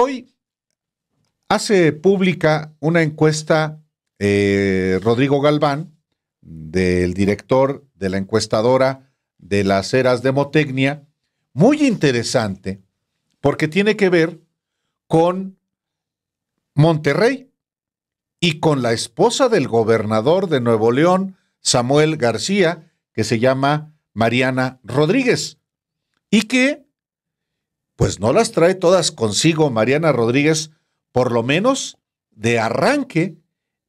Hoy hace pública una encuesta eh, Rodrigo Galván, del director de la encuestadora de las eras de Motecnia, muy interesante porque tiene que ver con Monterrey y con la esposa del gobernador de Nuevo León, Samuel García, que se llama Mariana Rodríguez, y que pues no las trae todas consigo Mariana Rodríguez, por lo menos de arranque,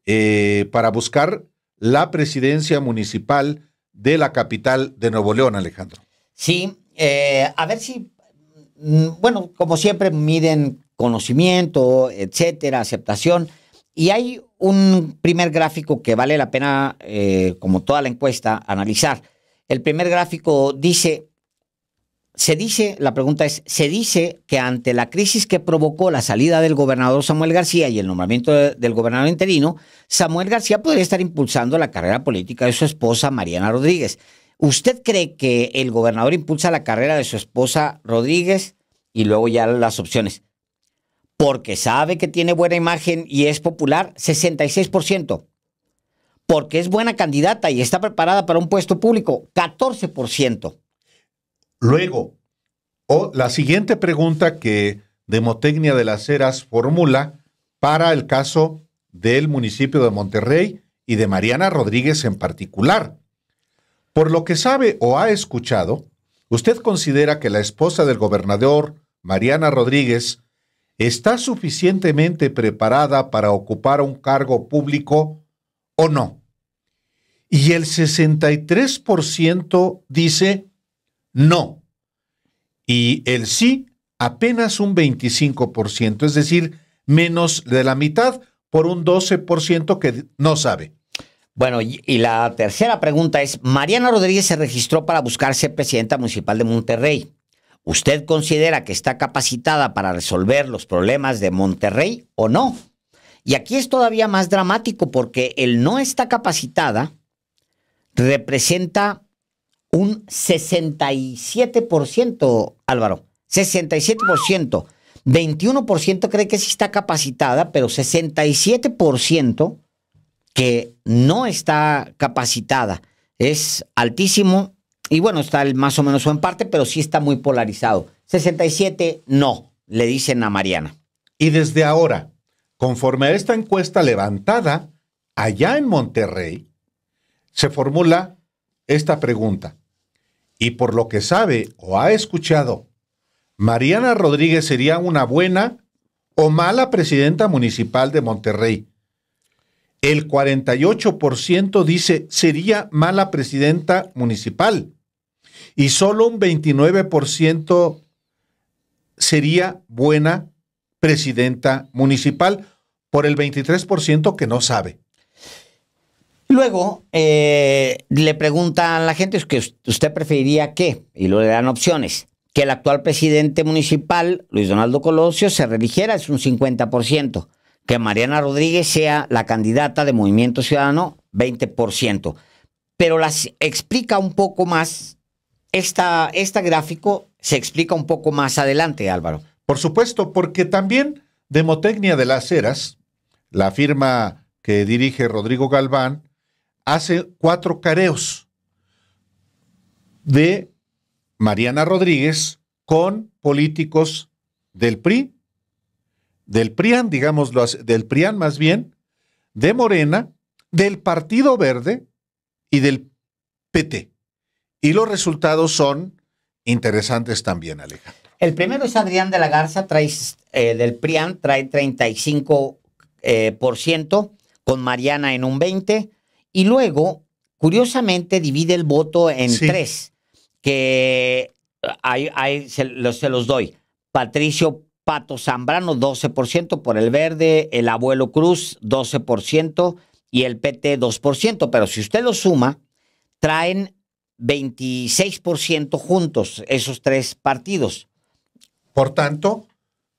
eh, para buscar la presidencia municipal de la capital de Nuevo León, Alejandro. Sí, eh, a ver si, mm, bueno, como siempre miden conocimiento, etcétera, aceptación, y hay un primer gráfico que vale la pena, eh, como toda la encuesta, analizar. El primer gráfico dice se dice, la pregunta es, se dice que ante la crisis que provocó la salida del gobernador Samuel García y el nombramiento del gobernador interino, Samuel García podría estar impulsando la carrera política de su esposa Mariana Rodríguez. ¿Usted cree que el gobernador impulsa la carrera de su esposa Rodríguez y luego ya las opciones? Porque sabe que tiene buena imagen y es popular, 66%. Porque es buena candidata y está preparada para un puesto público, 14%. Luego, o la siguiente pregunta que Demotecnia de las Heras formula para el caso del municipio de Monterrey y de Mariana Rodríguez en particular. Por lo que sabe o ha escuchado, ¿usted considera que la esposa del gobernador, Mariana Rodríguez, está suficientemente preparada para ocupar un cargo público o no? Y el 63% dice no y el sí apenas un 25%, es decir, menos de la mitad por un 12% que no sabe. Bueno, y la tercera pregunta es, Mariana Rodríguez se registró para buscar ser presidenta municipal de Monterrey. ¿Usted considera que está capacitada para resolver los problemas de Monterrey o no? Y aquí es todavía más dramático porque el no está capacitada representa un 67%, Álvaro. 67%. 21% cree que sí está capacitada, pero 67% que no está capacitada. Es altísimo y bueno, está el más o menos en parte, pero sí está muy polarizado. 67 no, le dicen a Mariana. Y desde ahora, conforme a esta encuesta levantada, allá en Monterrey, se formula esta pregunta. Y por lo que sabe o ha escuchado, Mariana Rodríguez sería una buena o mala presidenta municipal de Monterrey. El 48% dice sería mala presidenta municipal y solo un 29% sería buena presidenta municipal por el 23% que no sabe. Luego eh, le preguntan a la gente que usted preferiría que, y luego le dan opciones. Que el actual presidente municipal, Luis Donaldo Colosio, se religiera, es un 50%. Que Mariana Rodríguez sea la candidata de Movimiento Ciudadano, 20%. Pero las explica un poco más, esta, este gráfico se explica un poco más adelante, Álvaro. Por supuesto, porque también Demotecnia de las Heras, la firma que dirige Rodrigo Galván, hace cuatro careos de Mariana Rodríguez con políticos del PRI, del PRIAN, digámoslo del PRIAN más bien, de Morena, del Partido Verde y del PT. Y los resultados son interesantes también, Alejandro. El primero es Adrián de la Garza, trae, eh, del PRIAN, trae 35%, eh, con Mariana en un 20%, y luego, curiosamente, divide el voto en tres, que ahí se, los, se los doy. Patricio Pato Zambrano, 12% por el verde, el abuelo Cruz, 12% y el PT, 2%. Pero si usted lo suma, traen 26% juntos esos tres partidos. Por tanto,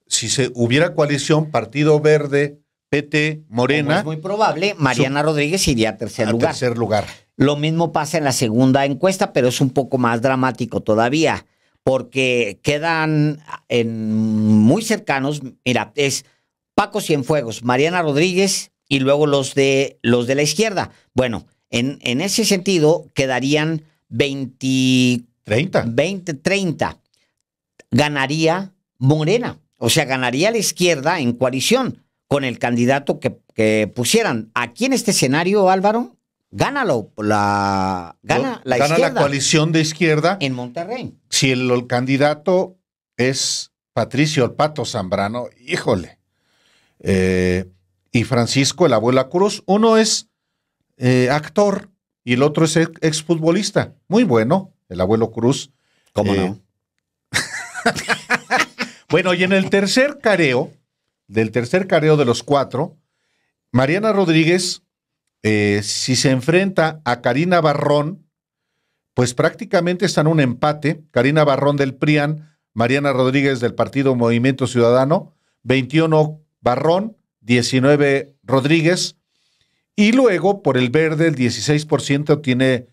si se hubiera coalición Partido Verde, PT, Morena. es muy probable, Mariana Rodríguez iría a tercer lugar. tercer lugar. Lo mismo pasa en la segunda encuesta, pero es un poco más dramático todavía, porque quedan en muy cercanos, mira, es Paco Cienfuegos, Mariana Rodríguez y luego los de los de la izquierda. Bueno, en, en ese sentido quedarían 20 30 20 30. Ganaría Morena, o sea, ganaría la izquierda en coalición con el candidato que, pusieran. Aquí en este escenario, Álvaro, gana la, gana la, coalición de izquierda en Monterrey. Si el, candidato es Patricio El Zambrano, híjole, eh, y Francisco el abuelo Cruz, uno es eh, actor y el otro es exfutbolista, muy bueno, el Abuelo Cruz. ¿Cómo no? Eh, bueno, y en el tercer careo, del tercer careo de los cuatro, Mariana Rodríguez, eh, si se enfrenta a Karina Barrón, pues prácticamente están un empate. Karina Barrón del PRIAN, Mariana Rodríguez del Partido Movimiento Ciudadano, 21 Barrón, 19 Rodríguez. Y luego, por el verde, el 16% tiene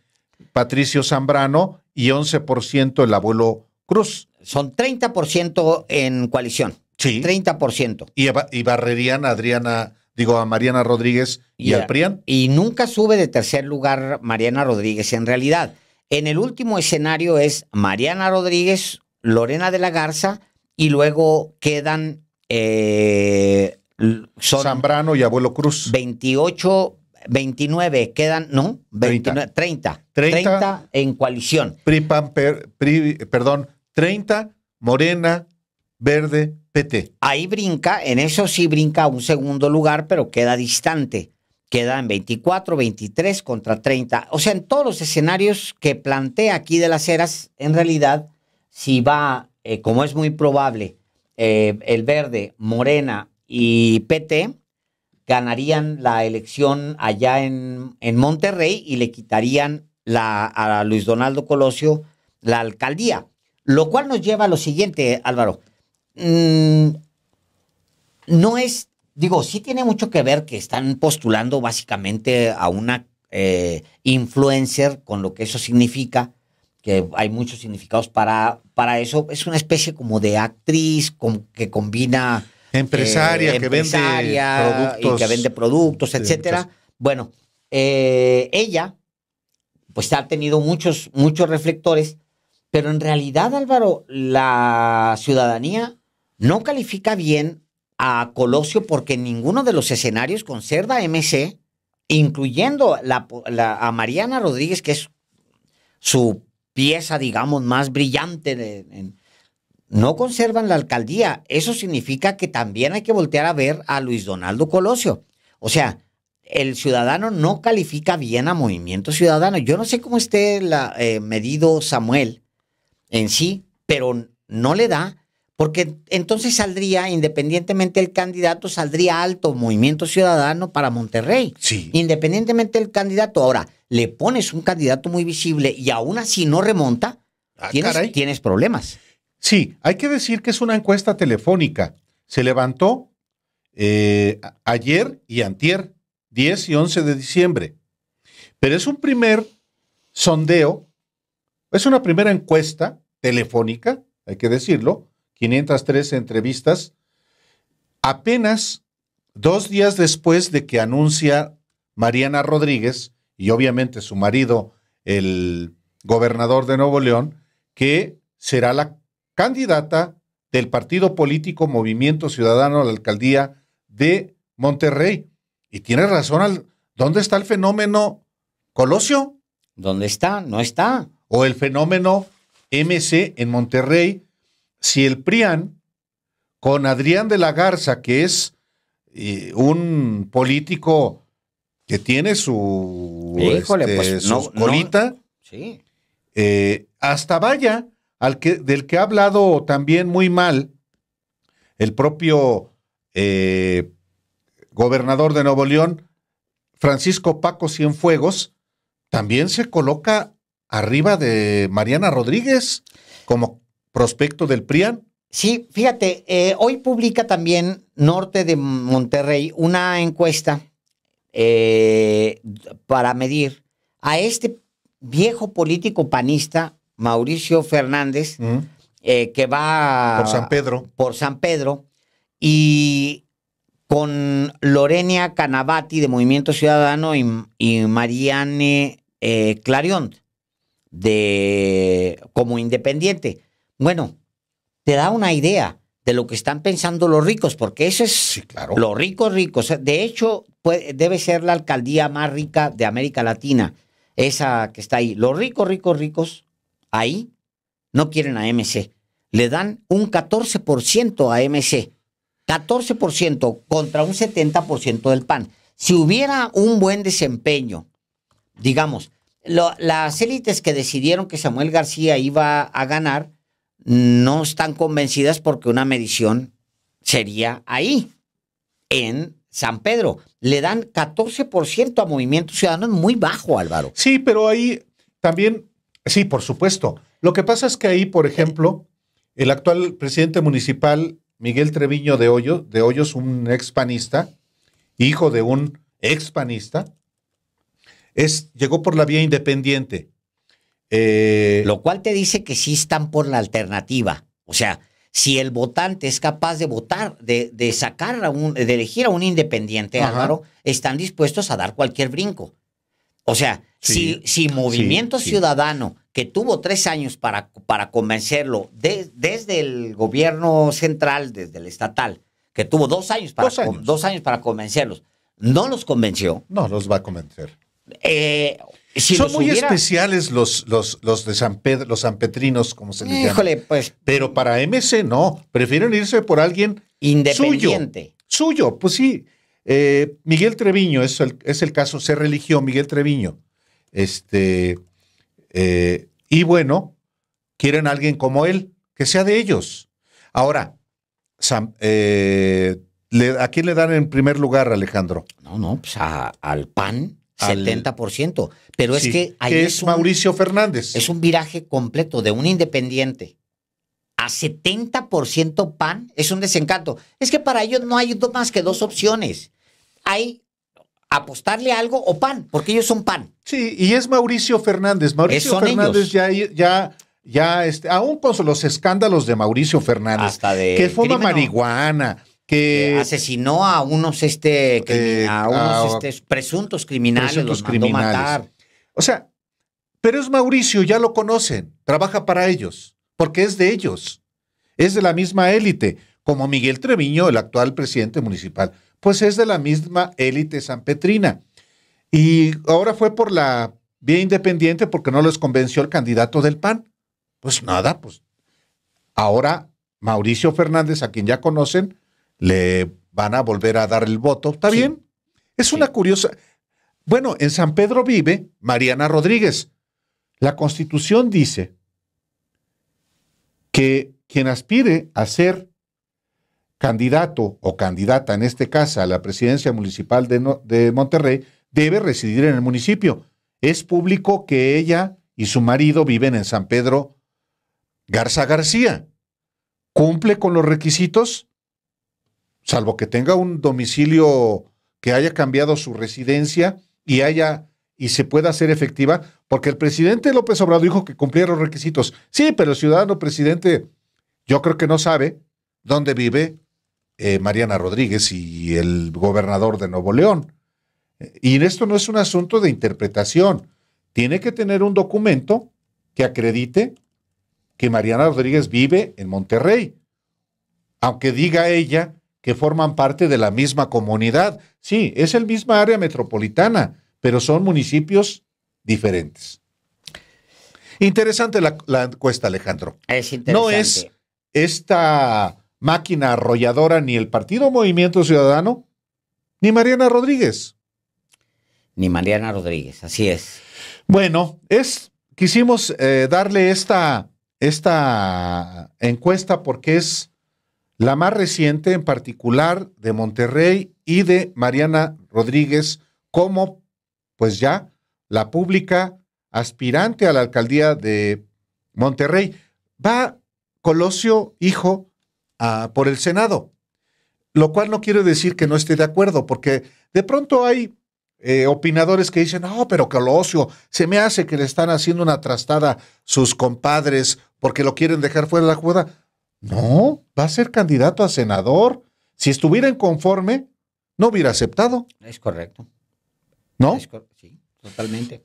Patricio Zambrano y 11% el abuelo Cruz. Son 30% en coalición. 30%. Y, y barrerían a Adriana, digo, a Mariana Rodríguez y, a Y nunca sube de tercer lugar Mariana Rodríguez en realidad. En el último escenario es Mariana Rodríguez, Lorena de la Garza y luego quedan... Eh, Zambrano y Abuelo Cruz. 28 29 quedan, ¿no? 29, 30, 30, en coalición. PRI, PRI, perdón, 30, Morena, Verde, Ahí brinca, en eso sí brinca un segundo lugar, pero queda distante. Queda en 24, 23 contra 30. O sea, en todos los escenarios que plantea aquí de las eras, en realidad, si va, eh, como es muy probable, eh, el verde, Morena y PT, ganarían la elección allá en, en Monterrey y le quitarían la, a Luis Donaldo Colosio la alcaldía. Lo cual nos lleva a lo siguiente, Álvaro. Mm, no es, digo, sí tiene mucho que ver que están postulando básicamente a una eh, influencer con lo que eso significa, que hay muchos significados para, para eso. Es una especie como de actriz que combina... Empresaria, eh, que vende productos. etcétera. Bueno, eh, ella, pues ha tenido muchos, muchos reflectores, pero en realidad, Álvaro, la ciudadanía no califica bien a Colosio porque ninguno de los escenarios con Cerda MC, incluyendo a Mariana Rodríguez, que es su pieza, digamos, más brillante, no conservan la alcaldía. Eso significa que también hay que voltear a ver a Luis Donaldo Colosio. O sea, el ciudadano no califica bien a Movimiento Ciudadano. Yo no sé cómo esté eh, medido Samuel en sí, pero no le da porque entonces saldría, independientemente el candidato, saldría alto Movimiento Ciudadano para Monterrey. Sí. Independientemente del candidato. Ahora, le pones un candidato muy visible y aún así no remonta, ah, tienes, problemas. Sí, hay que decir que es una encuesta telefónica. Se levantó eh, ayer y antier, 10 y 11 de diciembre. Pero es un primer sondeo, es una primera encuesta telefónica, hay que decirlo, 503 entrevistas, apenas dos días después de que anuncia Mariana Rodríguez y obviamente su marido, el gobernador de Nuevo León, que será la candidata del partido político Movimiento Ciudadano a la alcaldía de Monterrey. Y tiene razón, ¿dónde está el fenómeno Colosio? ¿Dónde está? No está. O el fenómeno MC en Monterrey, si el PRIAN, con Adrián de la Garza, que es eh, un político que tiene su, Híjole, este, pues, no, colita, sí. Eh, hasta vaya, al que, del que ha hablado también muy mal el propio eh, gobernador de Nuevo León, Francisco Paco Cienfuegos, también se coloca arriba de Mariana Rodríguez como prospecto del PRIAN. Sí, fíjate, eh, hoy publica también Norte de Monterrey una encuesta eh, para medir a este viejo político panista, Mauricio Fernández, eh, que va... Por San Pedro. Por San Pedro. Y con Lorenia Canavati de Movimiento Ciudadano y, Marianne Clarion de, como independiente. Bueno, te da una idea de lo que están pensando los ricos, porque eso es sí, claro. los ricos ricos. De hecho, debe ser la alcaldía más rica de América Latina, esa que está ahí. Los ricos, ricos, ricos, ahí no quieren a MC. Le dan un 14% a MC. 14% contra un 70% del PAN. Si hubiera un buen desempeño, digamos, las élites que decidieron que Samuel García iba a ganar, no están convencidas porque una medición sería ahí, en San Pedro. Le dan 14% a Movimiento Ciudadano, muy bajo, Álvaro. Sí, pero ahí también, sí, por supuesto. Lo que pasa es que ahí, por ejemplo, el actual presidente municipal, Miguel Treviño de Hoyo, de Hoyos un expanista, hijo de un expanista, es, llegó por la vía independiente. Eh, Lo cual te dice que sí están por la alternativa. O sea, si el votante es capaz de votar, de, sacar a un, elegir a un independiente, están dispuestos a dar cualquier brinco. O sea, si, si, Movimiento Ciudadano, que tuvo tres años para, para convencerlo desde el gobierno central, desde el estatal, que tuvo dos años para, dos años para convencerlos, no los convenció. No los va a convencer. Eh, Son muy especiales los, los, los de San Pedro, los sanpetrinos, como se les llama. Pues. Pero para MC no, prefieren irse por alguien independiente. Suyo, pues sí. Eh, Miguel Treviño es el, es el, caso, se religió Miguel Treviño. Este, eh, y bueno, quieren a alguien como él, que sea de ellos. Ahora, eh, ¿a quién le dan en primer lugar, Alejandro? No, no, pues a, al PAN. 70%. Pero es que ahí es, Mauricio Fernández. Es un viraje completo de un independiente a 70% PAN es un desencanto. Es que para ellos no hay más que dos opciones. Hay apostarle algo o PAN, porque ellos son PAN. Sí, y es Mauricio Fernández. Mauricio Fernández ya, ya este, aún con los escándalos de Mauricio Fernández, que fuma marihuana, que, asesinó a unos, este, eh, este presuntos criminales, los mandó matar. O sea, pero es Mauricio, ya lo conocen, trabaja para ellos, porque es de ellos, es de la misma élite, como Miguel Treviño, el actual presidente municipal, pues es de la misma élite Petrina Y ahora fue por la vía independiente porque no les convenció el candidato del PAN. Pues nada, pues ahora Mauricio Fernández, a quien ya conocen, le van a volver a dar el voto. ¿Está bien? Es una curiosa. Bueno, en San Pedro vive Mariana Rodríguez. La Constitución dice que quien aspire a ser candidato o candidata, en este caso, a la presidencia municipal de Monterrey, debe residir en el municipio. Es público que ella y su marido viven en San Pedro Garza García. ¿Cumple con los requisitos? salvo que tenga un domicilio que haya cambiado su residencia y haya y se pueda hacer efectiva, porque el presidente López Obrador dijo que cumplía los requisitos. Sí, pero el ciudadano presidente, yo creo que no sabe dónde vive eh, Mariana Rodríguez y el gobernador de Nuevo León. Y esto no es un asunto de interpretación. Tiene que tener un documento que acredite que Mariana Rodríguez vive en Monterrey. Aunque diga ella que forman parte de la misma comunidad. Sí, es el misma área metropolitana, pero son municipios diferentes. Interesante la, encuesta, Alejandro. Es interesante. No es esta máquina arrolladora ni el Partido Movimiento Ciudadano, ni Mariana Rodríguez. Ni Mariana Rodríguez, así es. Bueno, es, quisimos eh, darle esta, esta encuesta porque es la más reciente en particular de Monterrey y de Mariana Rodríguez como, pues ya, la pública aspirante a la alcaldía de Monterrey. Va Colosio, hijo, por el Senado, lo cual no quiere decir que no esté de acuerdo, porque de pronto hay eh, opinadores que dicen, no, pero Colosio, se me hace que le están haciendo una trastada sus compadres porque lo quieren dejar fuera de la jugada. No, va a ser candidato a senador. Si estuviera en conforme, no hubiera aceptado. Es correcto. ¿No? sí, totalmente.